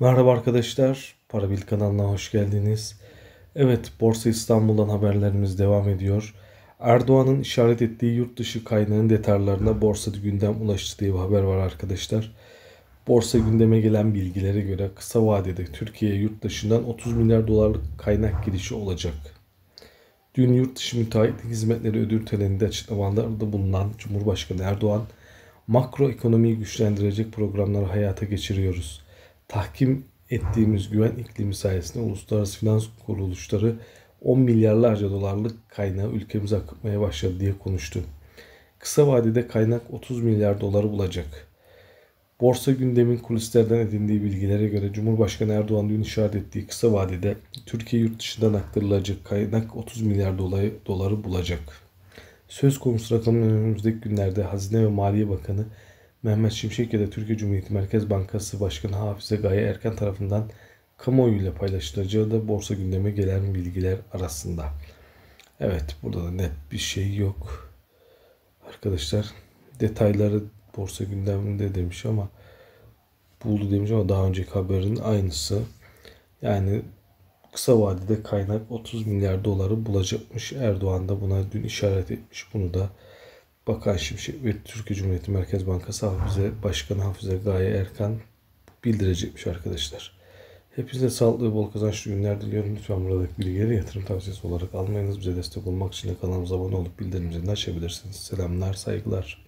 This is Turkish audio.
Merhaba arkadaşlar, Parabil kanalına hoş geldiniz. Evet, Borsa İstanbul'dan haberlerimiz devam ediyor. Erdoğan'ın işaret ettiği yurt dışı kaynağın detaylarına borsa gündem ulaştı diye bir haber var arkadaşlar. Borsa gündeme gelen bilgilere göre kısa vadede Türkiye'ye yurt dışından 30 milyar dolarlık kaynak girişi olacak. Dün yurt dışı müteahhit hizmetleri ödül töreninde açıklamalarda bulunan Cumhurbaşkanı Erdoğan, makroekonomiyi güçlendirecek programları hayata geçiriyoruz.'' tahkim ettiğimiz güven iklimi sayesinde uluslararası finans kuruluşları 10 milyarlarca dolarlık kaynağı ülkemize akıtmaya başladı diye konuştu. Kısa vadede kaynak 30 milyar doları bulacak. Borsa gündemin kulislerden edindiği bilgilere göre Cumhurbaşkanı Erdoğan dün işaret ettiği kısa vadede Türkiye yurt dışından aktarılacak kaynak 30 milyar dolayı, doları bulacak. Söz konusu rakamın önümüzdeki günlerde Hazine ve Maliye Bakanı Mehmet Şimşek ya da Türkiye Cumhuriyeti Merkez Bankası Başkanı Hafize Gaye Erkan tarafından kamuoyuyla paylaşılacağı da borsa gündeme gelen bilgiler arasında. Evet burada da net bir şey yok. Arkadaşlar detayları borsa gündeminde demiş ama buldu demiş ama daha önceki haberin aynısı. Yani kısa vadede kaynak 30 milyar doları bulacakmış. Erdoğan da buna dün işaret etmiş. Bunu da Bakan Şimşek ve Türkiye Cumhuriyeti Merkez Bankası Hafize Başkanı Hafize Gaye Erkan bildirecekmiş arkadaşlar. Hepinize sağlıklı bol kazançlı günler diliyorum. Lütfen buradaki bilgileri yatırım tavsiyesi olarak almayınız. Bize destek olmak için de kanalımıza abone olup bildirimlerini açabilirsiniz. Selamlar, saygılar.